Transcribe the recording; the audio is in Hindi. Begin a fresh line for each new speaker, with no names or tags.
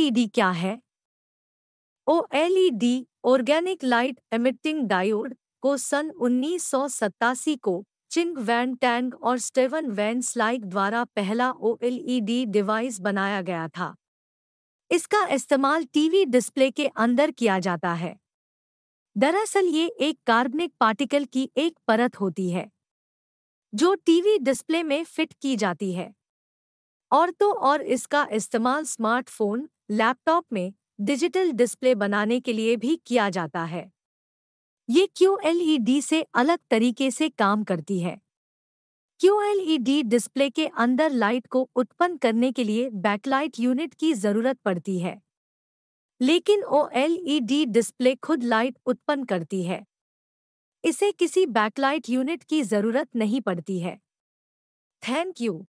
एलईडी e क्या है O LED organic light emitting diode को सन उन्नीस को चिंग वैन टैंग और स्टेवन वैन स्लाइक द्वारा पहला ओ डिवाइस e बनाया गया था इसका इस्तेमाल टीवी डिस्प्ले के अंदर किया जाता है दरअसल ये एक कार्बनिक पार्टिकल की एक परत होती है जो टीवी डिस्प्ले में फिट की जाती है और तो और इसका इस्तेमाल स्मार्टफोन लैपटॉप में डिजिटल डिस्प्ले बनाने के लिए भी किया जाता है ये क्यू से अलग तरीके से काम करती है क्यू डिस्प्ले के अंदर लाइट को उत्पन्न करने के लिए बैकलाइट यूनिट की जरूरत पड़ती है लेकिन ओ डिस्प्ले खुद लाइट उत्पन्न करती है इसे किसी बैकलाइट यूनिट की जरूरत नहीं पड़ती है
थैंक यू